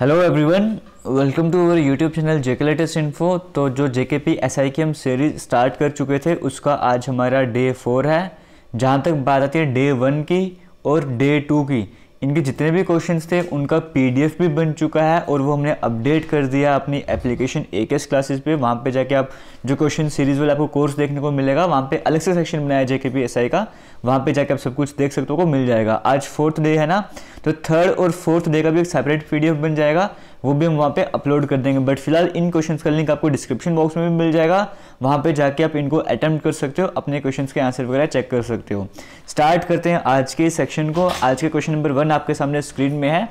hello everyone welcome to our YouTube channel JK latest info तो जो JK P S I की हम series start कर चुके थे उसका आज हमारा डे फोर है जहाँ तक बात आती है डे वन की और डे टू की इनके जितने भी क्वेश्चंस थे उनका पीडीएफ भी बन चुका है और वो हमने अपडेट कर दिया अपनी एप्लीकेशन ए के एस क्लासेस पे वहाँ पे जाके आप जो क्वेश्चन सीरीज वाला आपको कोर्स देखने को मिलेगा वहाँ पे अलग से सेक्शन बनाया जेके पी एस आई का वहाँ पे जाके आप सब कुछ देख सकते हो को मिल जाएगा आज फोर्थ डे है ना तो थर्ड और फोर्थ डे का भी एक सेपरेट पी बन जाएगा वो भी हम वहाँ पे अपलोड कर देंगे बट फिलहाल इन क्वेश्चंस का लिंक आपको डिस्क्रिप्शन बॉक्स में भी मिल जाएगा वहाँ पे जाके आप इनको अटैम्प्ट कर सकते हो अपने क्वेश्चन के आंसर वगैरह चेक कर सकते हो स्टार्ट करते हैं आज के सेक्शन को आज के क्वेश्चन नंबर वन आपके सामने स्क्रीन में है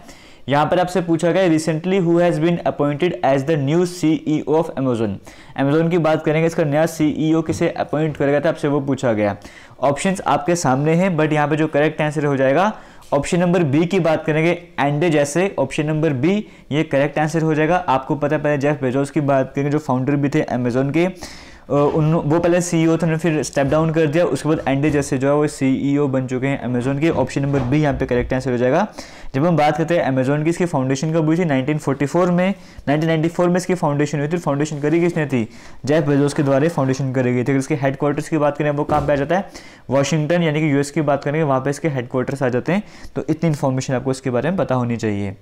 यहाँ पर आपसे पूछा गया recently who has been appointed as the new CEO of Amazon Amazon की बात करेंगे इसका नया ओ e किसे अपॉइंट करेगा था आपसे वो पूछा गया ऑप्शन आपके सामने हैं बट यहाँ पर जो करेक्ट आंसर हो जाएगा ऑप्शन नंबर बी की बात करेंगे एंडे जैसे ऑप्शन नंबर बी ये करेक्ट आंसर हो जाएगा आपको पता है पहले जेफ बेजोस की बात करेंगे जो फाउंडर भी थे अमेजोन के उन वो पहले सीईओ e थे फिर स्टेप डाउन कर दिया उसके बाद एंडे जैसे जो है वो सीईओ e बन चुके हैं अमेजोन के ऑप्शन नंबर बी यहाँ पे करेक्ट आंसर हो जाएगा जब हम बात करते हैं अमेजोन की इसकी फाउंडेशन कब हुई थी 1944 में 1994 में इसकी फाउंडेशन हुई थी फाउंडेशन करी किसने थी जैफ बेजोस के द्वारा फाउंडेशन करी गई थी अगर इसके हेडक्वार्टर्स की बात करें वो कहाँ पर आ जाता है वाशिंगटन यानी कि यूएस की बात करेंगे वहाँ पर इसके हेडक्वार्टर्स आ जाते हैं तो इतनी इन्फॉर्मेशन आपको इसके बारे में पता होनी चाहिए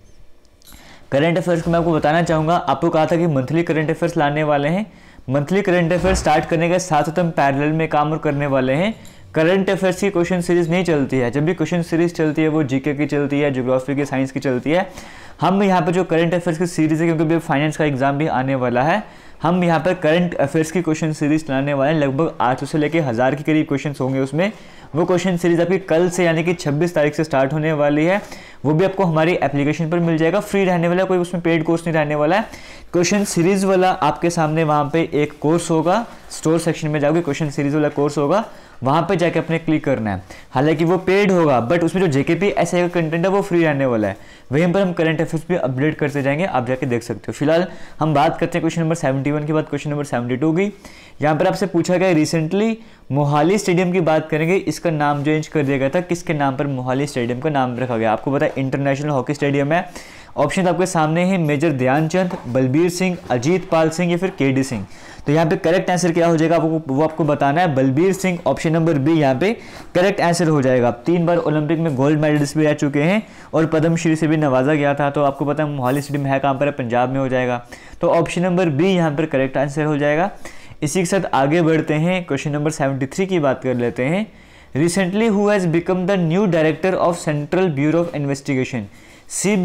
करंट अफेयर्स को मैं आपको बताना चाहूँगा आपको कहा था कि मंथली करंट अफेयर्स लाने वाले हैं मंथली करंट अफेयर स्टार्ट करने के साथ साथ हम पैरेलल में काम और करने वाले हैं करंट अफेयर्स की क्वेश्चन सीरीज नहीं चलती है जब भी क्वेश्चन सीरीज चलती है वो जीके की चलती है जोग्राफी की साइंस की चलती है हम यहाँ पर जो करंट अफेयर्स की सीरीज़ है क्योंकि फाइनेंस का एग्जाम भी आने वाला है हम यहाँ पर करंट अफेयर्स की क्वेश्चन सीरीज चलाने वाले हैं लगभग आठ सौ से लेकर हज़ार के करीब क्वेश्चन होंगे उसमें वो क्वेश्चन सीरीज आपकी कल से यानी कि 26 तारीख से स्टार्ट होने वाली है वो भी आपको हमारी एप्लीकेशन पर मिल जाएगा फ्री रहने वाला कोई उसमें पेड कोर्स नहीं रहने वाला है क्वेश्चन सीरीज वाला आपके सामने वहाँ पे एक कोर्स होगा स्टोर सेक्शन में जाओगे क्वेश्चन सीरीज वाला कोर्स होगा वहाँ पे जाके अपने क्लिक करना है हालांकि वो पेड होगा बट उसमें जो जेके पी एस का कंटेंट है वो फ्री रहने वाला है वहीं पर हम करंट अफेयर्स भी अपडेट करते जाएंगे आप जाके देख सकते हो फिलहाल हम बात करते हैं क्वेश्चन नंबर 71 के बाद क्वेश्चन नंबर 72 की यहाँ पर आपसे पूछा गया रिसेंटली मोहाली स्टेडियम की बात करेंगे इसका इसका नाम चेंज कर दिया गया था किसके नाम पर मोहाली स्टेडियम का नाम रखा गया आपको पता है इंटरनेशनल हॉकी स्टेडियम है ऑप्शन आपके सामने हैं मेजर ध्यानचंद बलबीर सिंह अजीत पाल सिंह या फिर के सिंह तो यहाँ पे करेक्ट आंसर क्या हो जाएगा आपको वो आपको बताना है Balbir Singh option number B यहाँ पे करेक्ट आंसर हो जाएगा तीन बार ओलंपिक में गोल्ड मेडल्स भी आ चुके हैं और पद्मश्री से भी नवाजा गया था तो आपको पता है मोहाली स्टेडियम है कहाँ पर है पंजाब में हो जाएगा तो ऑप्शन नंबर बी यहाँ पर करेक्ट आंसर हो जाएगा इसी के साथ आगे बढ़ते हैं क्वेश्चन नंबर सेवेंटी थ्री की बात कर लेते हैं recently who has become the new director of central bureau of investigation सी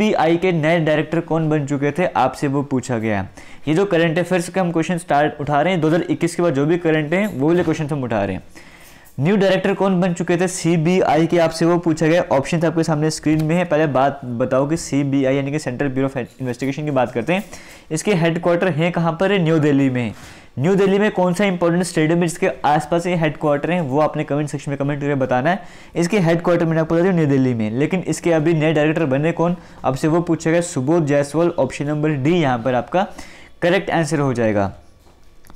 के नए डायरेक्टर कौन बन चुके थे आपसे वो पूछा गया ये जो करंट अफेयर्स के हम क्वेश्चन स्टार्ट उठा रहे हैं 2021 के बाद जो भी करंट हैं वो वाले क्वेश्चन हम उठा रहे हैं न्यू डायरेक्टर कौन बन चुके थे सी के आपसे वो पूछा गया ऑप्शन आपके सामने स्क्रीन में है पहले बात बताओ कि सी यानी कि सेंट्रल ब्यूरो ऑफ इन्वेस्टिगेशन की बात करते हैं इसके हेडक्वार्टर हैं कहाँ पर है न्यू दिल्ली में न्यू दिल्ली में कौन सा इंपॉर्टेंट स्टेडियम है जिसके आसपास ये हेडक्वार्टर है वो आपने कमेंट सेक्शन में कमेंट करके बताना है इसके हेडक्वार्टर मैंने आपको बता दिया न्यू दिल्ली में लेकिन इसके अभी नए डायरेक्टर बने कौन आपसे वो पूछेगा Subodh Jaiswal option number D यहाँ पर आपका करेक्ट आंसर हो जाएगा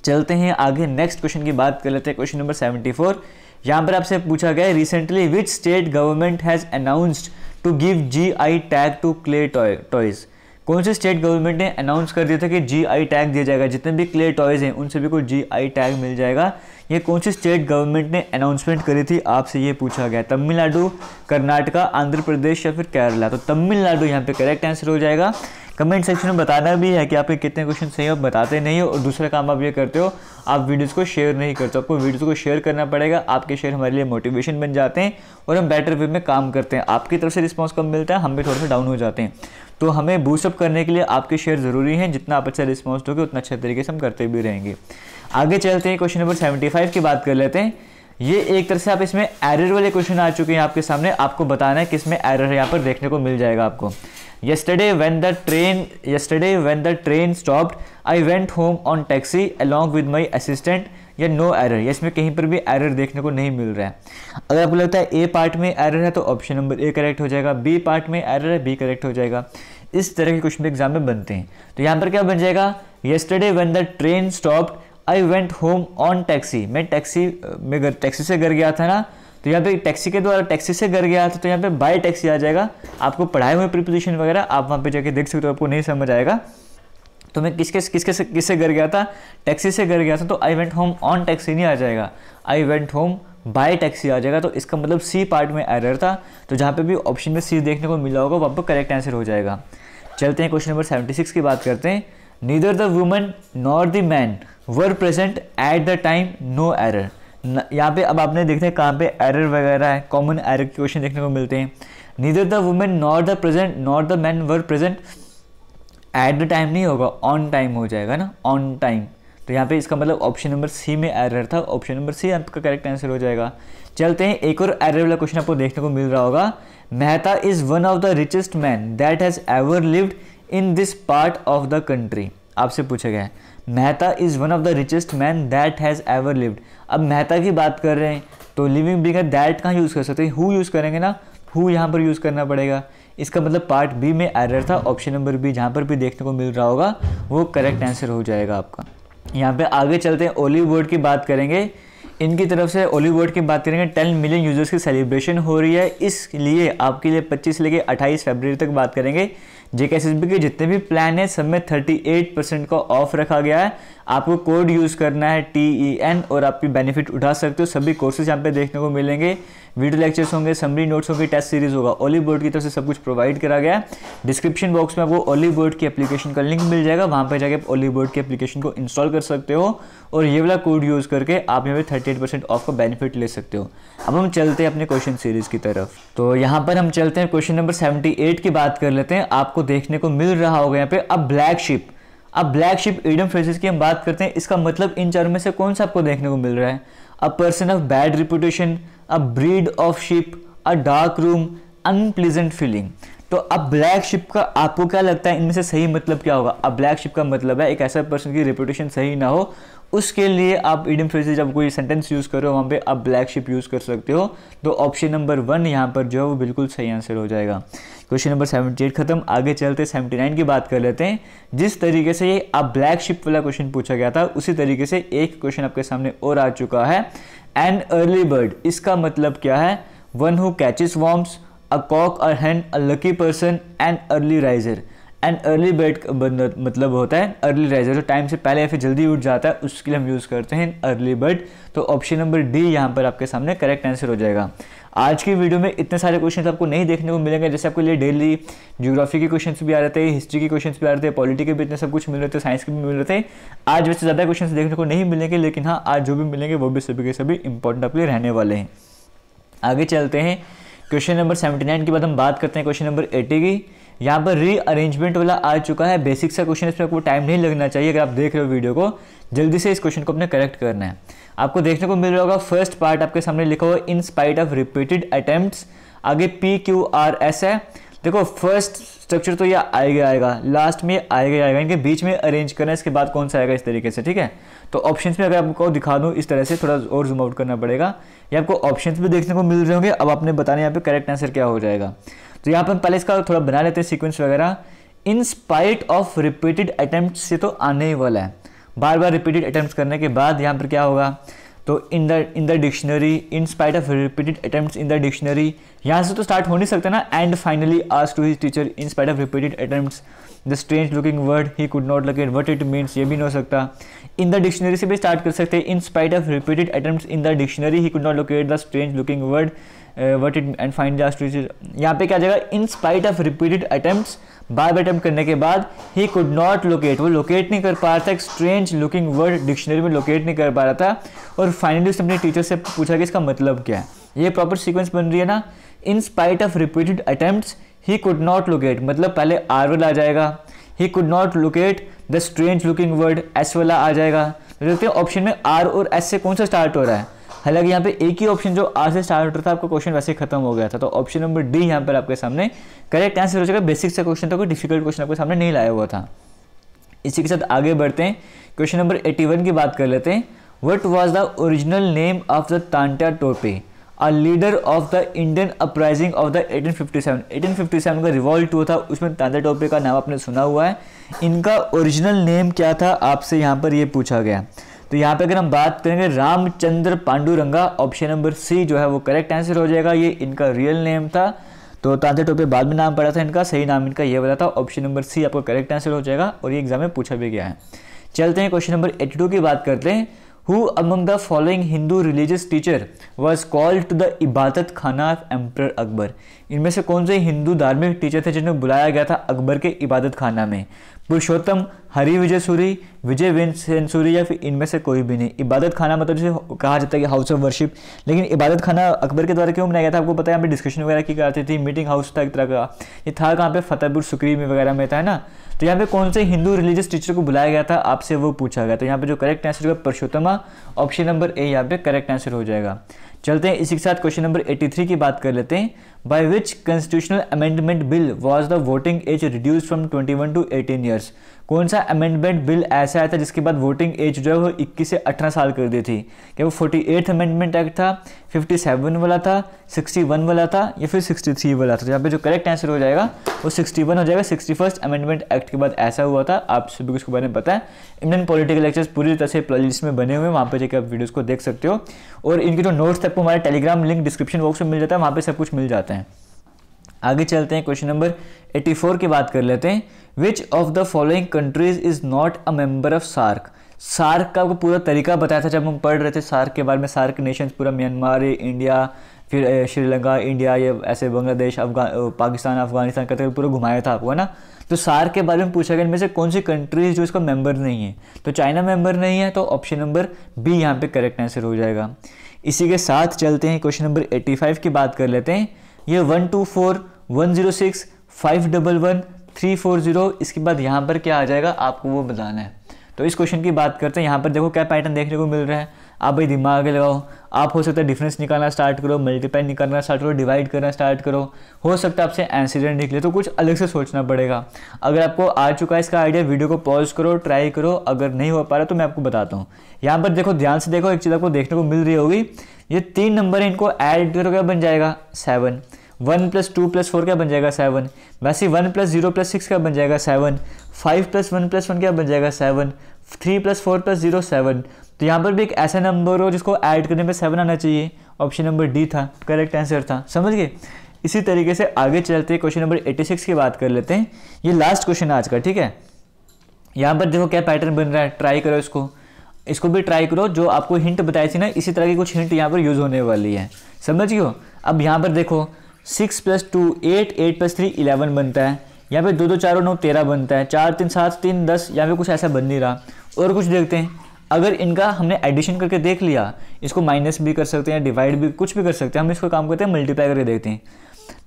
चलते हैं आगे नेक्स्ट क्वेश्चन की बात कर लेते हैं क्वेश्चन नंबर सेवेंटी फोर यहाँ पर आपसे पूछा गया recently which state government has announced to give G I tag to clay toys कौन से स्टेट गवर्नमेंट ने अनाउंस कर दिया था कि जी आई टैग दिया जाएगा जितने भी क्ले टॉयज़ हैं उन सभी को जी आई टैग मिल जाएगा ये कौन सी स्टेट गवर्नमेंट ने अनाउंसमेंट करी थी आपसे ये पूछा गया तमिलनाडु कर्नाटका आंध्र प्रदेश या फिर केरला तो तमिलनाडु यहाँ पे करेक्ट आंसर हो जाएगा कमेंट सेक्शन में बताना भी है कि आपके कितने क्वेश्चन सही हो बताते नहीं हो और दूसरा काम आप ये करते हो आप वीडियोस को शेयर नहीं करते आपको वीडियोस को शेयर करना पड़ेगा आपके शेयर हमारे लिए मोटिवेशन बन जाते हैं और हम बेटर वे में काम करते हैं आपकी तरफ से रिस्पॉन्स कम मिलता है हम भी थोड़ा सा डाउन हो जाते हैं तो हमें बूस्टअप करने के लिए आपके शेयर ज़रूरी हैं जितना आप अच्छा रिस्पॉन्स दोगे उतना अच्छे तरीके से हम करते भी रहेंगे आगे चलते हैं क्वेश्चन नंबर सेवेंटी फाइव की बात कर लेते हैं ये एक तरह से आप इसमें एरर वाले क्वेश्चन आ चुके हैं आपके सामने आपको बताना है किसमें एरर है यहाँ पर देखने को मिल जाएगा आपको yesterday when the train yesterday when the train stopped I went home on taxi along with my assistant या नो एरर या इसमें कहीं पर भी एरर देखने को नहीं मिल रहा है अगर आपको लगता है ए पार्ट में एरर है तो ऑप्शन नंबर ए करेक्ट हो जाएगा बी पार्ट में एरर है बी करेक्ट हो जाएगा इस तरह के क्वेश्चन एग्जाम में बनते हैं तो यहाँ पर क्या बन जाएगा yesterday when the train stop I went home on taxi मैं टैक्सी में घर टैक्सी से घर गया था ना तो यहाँ पे टैक्सी के द्वारा टैक्सी से घर गया था तो यहाँ पे बाय टैक्सी आ जाएगा आपको पढ़ाए हुए प्रिपोजिशन वगैरह आप वहाँ पे जाके देख सकते हो आपको नहीं समझ आएगा तो मैं किसके किसके से किससे घर गया था टैक्सी से घर गया था तो I went home on taxi नहीं आ जाएगा I went home by taxi आ जाएगा तो इसका मतलब सी पार्ट में एरर था तो जहाँ पे भी ऑप्शन में सी देखने को मिला होगा वहाँ पर करेक्ट आंसर हो जाएगा चलते हैं क्वेश्चन नंबर सेवेंटी सिक्स की बात करते हैं neither the woman nor the man were present at the time no error यहाँ पे अब आपने देखते हैं कहाँ पे एरर वगैरह है कॉमन एरर के क्वेश्चन देखने को मिलते हैं neither the women nor the present nor the man were present at the time नहीं होगा ऑन टाइम हो जाएगा ना ऑन टाइम तो यहाँ पे इसका मतलब ऑप्शन नंबर सी में एरर था ऑप्शन नंबर सी आपका करेक्ट आंसर हो जाएगा चलते हैं एक और एरर वाला क्वेश्चन आपको देखने को मिल रहा होगा Mehta is one of the richest man that has ever lived in this part of the country आपसे पूछा गया है Mehta is one of the richest man that has ever lived अब मेहता की बात कर रहे हैं तो लिविंग बिगर दैट कहाँ यूज़ कर सकते हैं हु यूज़ करेंगे ना हु यहाँ पर यूज़ करना पड़ेगा इसका मतलब पार्ट बी में एरर था ऑप्शन नंबर बी जहाँ पर भी देखने को मिल रहा होगा वो करेक्ट आंसर हो जाएगा आपका यहाँ पे आगे चलते हैं ओलिव वर्ड की बात करेंगे इनकी तरफ से वर्ड की बात करेंगे टेन मिलियन यूज़र्स की सेलिब्रेशन हो रही है इसलिए आपके लिए पच्चीस लेके अट्ठाईस फेबर फरवरी तक बात करेंगे जेके के के जितने भी प्लान हैं सब में एट परसेंट का ऑफ रखा गया है आपको कोड यूज़ करना है टी ई एन और आपकी बेनिफिट उठा सकते हो सभी कोर्सेज यहाँ पे देखने को मिलेंगे वीडियो लेक्चर्स होंगे समरी नोट्स होंगे टेस्ट सीरीज होगा ओलिव बोर्ड की तरफ से सब कुछ प्रोवाइड करा गया है डिस्क्रिप्शन बॉक्स में आपको ओलिव बोर्ड की एप्लीकेशन का लिंक मिल जाएगा वहाँ पर जाकर आप ओलिव बोर्ड की एप्लीकेशन को इंस्टॉल कर सकते हो और ये वाला कोड यूज़ करके आप यहाँ पर थर्टी एट परसेंट ऑफ का बेनिफिट ले सकते हो अब हम चलते हैं अपने क्वेश्चन सीरीज की तरफ तो यहाँ पर हम चलते हैं क्वेश्चन नंबर सेवेंटी एट की बात कर लेते हैं आपको देखने को मिल रहा होगा यहाँ पे अब ब्लैक शिप अब ब्लैक शिप ईडम फ्रेजेस की हम बात करते हैं इसका मतलब इन चारों में से कौन सा आपको देखने को मिल रहा है a person of bad reputation a breed of sheep a dark room unpleasant feeling तो अब ब्लैक शिप का आपको क्या लगता है इनमें से सही मतलब क्या होगा अब ब्लैक शिप का मतलब है एक ऐसा पर्सन की रेपुटेशन सही ना हो उसके लिए आप ईडियम फ्रेज जब कोई सेंटेंस यूज़ करो वहाँ पे आप ब्लैक शिप यूज़ कर सकते हो तो ऑप्शन नंबर वन यहाँ पर जो है वो बिल्कुल सही आंसर हो जाएगा क्वेश्चन नंबर सेवेंटी एट खत्म आगे चलते सेवेंटी नाइन की बात कर लेते हैं जिस तरीके से ये आप ब्लैक शिप वाला क्वेश्चन पूछा गया था उसी तरीके से एक क्वेश्चन आपके सामने और आ चुका है एन अर्ली बर्ड इसका मतलब क्या है one who catches worms a cock और hen a lucky person and early riser and early का मतलब होता है अर्ली राइजर जो टाइम से पहले या फिर जल्दी उठ जाता है उसके लिए हम यूज़ करते हैं अर्ली बर्ड तो ऑप्शन नंबर डी यहाँ पर आपके सामने करेक्ट आंसर हो जाएगा आज की वीडियो में इतने सारे क्वेश्चन आपको नहीं देखने को मिलेंगे जैसे आपके लिए डेली जियोग्राफी के क्वेश्चन भी आ रहे थे हिस्ट्री के क्वेश्चन भी आ रहे थे पॉलिटी के भी इतने सब कुछ मिल रहे थे साइंस के भी मिल रहे थे आज वैसे ज़्यादा क्वेश्चन देखने को नहीं मिलेंगे लेकिन हाँ आज जो भी मिलेंगे वो भी सभी के सभी इंपॉर्टेंट आपके रहने वाले हैं आगे चलते हैं क्वेश्चन नंबर सेवेंटी नाइन के बाद हम बात करते हैं क्वेश्चन नंबर एटी की यहाँ पर रीअरेंजमेंट वाला आ चुका है बेसिक सा क्वेश्चन इसमें आपको टाइम नहीं लगना चाहिए अगर आप देख रहे हो वीडियो को जल्दी से इस क्वेश्चन को अपने करेक्ट करना है आपको देखने को मिल रहा होगा फर्स्ट पार्ट आपके सामने लिखा हुआ in spite of repeated attempt आगे पी क्यू आर एस है देखो फर्स्ट स्ट्रक्चर तो ये आएगा आएगा लास्ट में आएगा आएगा इनके बीच में अरेंज करना है इसके बाद कौन सा आएगा इस तरीके से ठीक है तो ऑप्शंस में अगर आपको दिखा दूँ इस तरह से थोड़ा और जूम आउट करना पड़ेगा ये आपको ऑप्शंस भी देखने को मिल रहे होंगे अब आपने बताने यहाँ पे करेक्ट आंसर क्या हो जाएगा तो यहाँ पर हम पहले इसका थोड़ा बना लेते हैं सीक्वेंस वगैरह in spite of repeated attempt से तो आने ही वाला है बार बार रिपीटेड अटैम्प्ट करने के बाद यहाँ पर क्या होगा तो in the in the dictionary in spite of repeated attempt in the dictionary यहाँ से तो स्टार्ट हो नहीं सकता ना एंड फाइनली आज to his teacher in spite of repeated attempt the strange looking word he could not look it what it means ये भी नहीं हो सकता इन द डिक्शनरी से भी स्टार्ट कर सकते हैं in spite of repeated attempt in the dictionary he could not locate the strange looking word what it and find यहाँ पे क्या जाएगा in spite of repeated attempt बार बार अटैम्प्ट करने के बाद ही कुड नॉट लोकेट वो लोकेट नहीं कर पा रहा था एक स्ट्रेंज लुकिंग वर्ड डिक्शनरी में लोकेट नहीं कर पा रहा था और फाइनली उसने अपने टीचर से पूछा कि इसका मतलब क्या है ये प्रॉपर सीक्वेंस बन रही है ना in spite of repeated attempts he could not locate मतलब पहले आर वाला आ जाएगा he could not locate the strange looking word S वाला आ जाएगा तो देखते हैं ऑप्शन में आर और एस से कौन सा स्टार्ट हो रहा है हालांकि यहाँ पे एक ही ऑप्शन जो आर से स्टार्ट होता था आपका क्वेश्चन वैसे खत्म हो गया था तो ऑप्शन नंबर डी यहाँ पर आपके सामने करेक्ट आंसर हो जाएगा बेसिक से क्वेश्चन था कोई डिफिकल्ट क्वेश्चन आपके सामने नहीं लाया हुआ था इसी के साथ आगे बढ़ते हैं क्वेश्चन नंबर एटी वन की बात कर लेते हैं what was the original name of the Tantia Tope a leader of the Indian uprising of the 1857 1857 का रिवॉल्ट हुआ था उसमें तांता टोपे का नाम आपने सुना हुआ है इनका ओरिजिनल नेम क्या था आपसे यहाँ पर ये पूछा गया तो यहाँ पे अगर हम बात करेंगे Ramchandra Pandurang option number C जो है वो करेक्ट आंसर हो जाएगा ये इनका रियल नेम था तो तांते टोपे बाद में नाम पड़ा था इनका सही नाम इनका ये बता था ऑप्शन नंबर सी आपका करेक्ट आंसर हो जाएगा और ये एग्जाम में पूछा भी गया है चलते हैं क्वेश्चन नंबर एटी की बात करते हैं who among the following Hindu religious teacher was called to the Ibadat Khana of emperor Akbar इनमें से कौन से हिंदू धार्मिक टीचर थे जिन्हें बुलाया गया था अकबर के इबादत खाना में पुरुषोत्तम हरि विजय सूरी विजय सूरी या फिर इनमें से कोई भी नहीं इबादत खाना मतलब जिसे कहा जाता है कि हाउस ऑफ वर्शिप लेकिन इबादत खाना अकबर के द्वारा क्यों बनाया गया था आपको पता है पर डिस्कशन वगैरह की करती थी मीटिंग हाउस था एक तरह का ये था कहाँ पे फतेहपुर सुक्री में वगैरह में था है ना तो यहाँ पे कौन से हिंदू रिलीजियस टीचर को बुलाया गया था आपसे वो पूछा गया तो यहाँ पे जो करेक्ट आंसर होगा परशोत्तमा ऑप्शन नंबर ए यहाँ पे करेक्ट आंसर हो जाएगा चलते हैं इसी के साथ क्वेश्चन नंबर 83 की बात कर लेते हैं by which constitutional amendment bill was the voting age reduce from 21 to 18 years कौन सा अमेंडमेंट बिल ऐसा आया था जिसके बाद वोटिंग एज जो है वो 21 से 18 साल कर दी थी क्या वो फोर्टी अमेंडमेंट एक्ट था फिफ्टी वाला था सिक्सटी वाला था या फिर सिक्सटी वाला था जहाँ तो पे जो करेक्ट आंसर हो जाएगा वो सिक्सटी हो जाएगा सिक्सटी फर्स्ट अमेंडमेंट एक्ट के बाद ऐसा हुआ था आप सभी उसके बारे में पता है इंडियन पॉलिटिकल लेक्चर्स पूरी तरह से प्लेलिस्ट में बने हुए वहाँ पर जाकर आप वीडियोज़ को देख सकते हो और इनके जो नोट्स थे आपको हमारा टेलीग्राम लिंक डिस्क्रिप्शन बॉक्स में मिल जाता है वहाँ पर सब कुछ मिल जाता है आगे चलते हैं क्वेश्चन नंबर 84 की बात कर लेते हैं which of the following countries is not a member of SAARC SAARC का पूरा तरीका बताया था जब हम पढ़ रहे थे सार्क के बारे में सार्क नेशंस पूरा म्यांमार इंडिया फिर श्रीलंका इंडिया ये ऐसे बांग्लादेश अफगान पाकिस्तान अफगानिस्तान करते पूरा घुमाया था आपको है ना तो सार के बारे में पूछा गया इनमें से कौन सी कंट्रीज जो इसका मेंबर नहीं है तो चाइना मेंबर नहीं है तो ऑप्शन नंबर बी यहाँ पे करेक्ट आंसर हो जाएगा इसी के साथ चलते हैं क्वेश्चन नंबर फाइव की बात कर लेते हैं ये one two four one zero six five double one three four zero इसके बाद यहाँ पर क्या आ जाएगा आपको वो बताना है तो इस क्वेश्चन की बात करते हैं यहाँ पर देखो क्या पैटर्न देखने को मिल रहा है आप भाई दिमाग लगाओ आप हो सकता है डिफरेंस निकालना स्टार्ट करो मल्टीप्लाई निकालना स्टार्ट करो डिवाइड करना स्टार्ट करो हो सकता है आपसे एंसीडेंट निकले तो कुछ अलग से सोचना पड़ेगा अगर आपको आ चुका है इसका आइडिया वीडियो को पॉज करो ट्राई करो अगर नहीं हो पा रहा तो मैं आपको बताता हूँ यहाँ पर देखो ध्यान से देखो एक चीज़ आपको देखने को मिल रही होगी ये तीन नंबर इनको ऐड करो क्या बन जाएगा seven one plus two plus four क्या बन जाएगा सेवन वैसे one plus zero plus six क्या बन जाएगा seven five plus one plus one क्या बन जाएगा seven three plus four plus zero seven तो यहाँ पर भी एक ऐसा नंबर हो जिसको ऐड करने पर सेवन आना चाहिए ऑप्शन नंबर डी था करेक्ट आंसर था समझ गए इसी तरीके से आगे चलते क्वेश्चन नंबर 86 की बात कर लेते हैं ये लास्ट क्वेश्चन है आज का ठीक है यहाँ पर देखो क्या पैटर्न बन रहा है ट्राई करो इसको इसको भी ट्राई करो जो आपको हिंट बताई थी ना इसी तरह की कुछ हिंट यहाँ पर यूज़ होने वाली है समझ गए अब यहाँ पर देखो six plus two eight eight plus three eleven बनता है यहाँ पे दो दो चारों नौ तेरह बनता है चार तीन सात तीन दस यहाँ पे कुछ ऐसा बन नहीं रहा और कुछ देखते हैं अगर इनका हमने एडिशन करके देख लिया इसको माइनस भी कर सकते हैं डिवाइड भी कुछ भी कर सकते हैं हम इसको काम करते हैं मल्टीप्लाई करके देखते हैं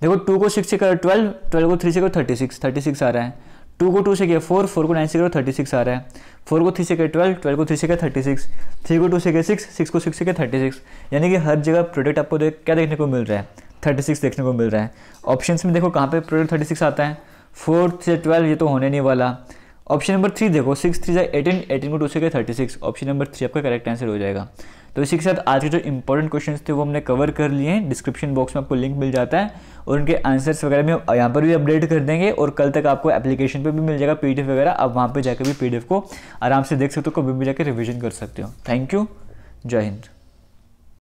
देखो टू को सिक्स से करो ट्वेल्व ट्वेल्व को थ्री से करो थर्टी सिक्स थर्टी सिक्स आ रहा है टू को टू से किया फोर फोर को नाइन से करो थर्टी सिक्स आ रहा है फोर को थ्री से किया ट्वेल्व ट्वेल्व को थ्री से किया थर्टी सिक्स थ्री को टू से किया सिक्स सिक्स को सिक्स से किया थर्टी सिक्स यानी कि हर जगह प्रोडक्ट आपको देख क्या देखने को मिल रहा है थर्टी सिक्स देखने को मिल रहा है ऑप्शन में देखो कहाँ पर प्रोडक्ट थर्टी सिक्स आता है फोर से ट्वेल्व ये तो होने नहीं वाला ऑप्शन नंबर थ्री देखो सिक्स थ्री जाए एटीन एटीन को टू से गए thirty six option number three आपका करेक्ट आंसर हो जाएगा तो इसी के साथ आज के जो इंपॉर्टेंट क्वेश्चन थे वो हमने कवर कर लिए हैं डिस्क्रिप्शन बॉक्स में आपको लिंक मिल जाता है और उनके आंसर्स वगैरह में यहाँ पर भी अपडेट कर देंगे और कल तक आपको एप्लीकेशन पर भी मिल जाएगा पी वगैरह आप वहाँ पर जाकर भी पी को आराम से देख सकते हो कभी भी जाकर रिविजन कर सकते हो थैंक यू जय हिंद